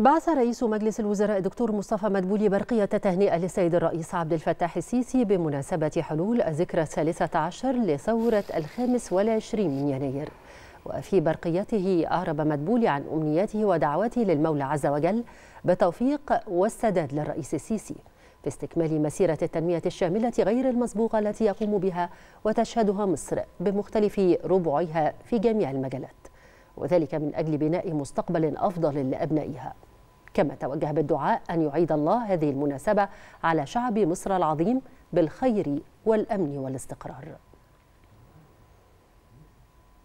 بعث رئيس مجلس الوزراء الدكتور مصطفى مدبولي برقية تهنئة للسيد الرئيس عبد الفتاح السيسي بمناسبة حلول الذكرى الثالثة عشر لثورة الخامس والعشرين من يناير وفي برقيته أعرب مدبولي عن أمنياته ودعواته للمولى عز وجل بالتوفيق والسداد للرئيس السيسي في استكمال مسيرة التنمية الشاملة غير المسبوقة التي يقوم بها وتشهدها مصر بمختلف ربعها في جميع المجالات وذلك من أجل بناء مستقبل أفضل لأبنائها كما توجه بالدعاء أن يعيد الله هذه المناسبة على شعب مصر العظيم بالخير والأمن والاستقرار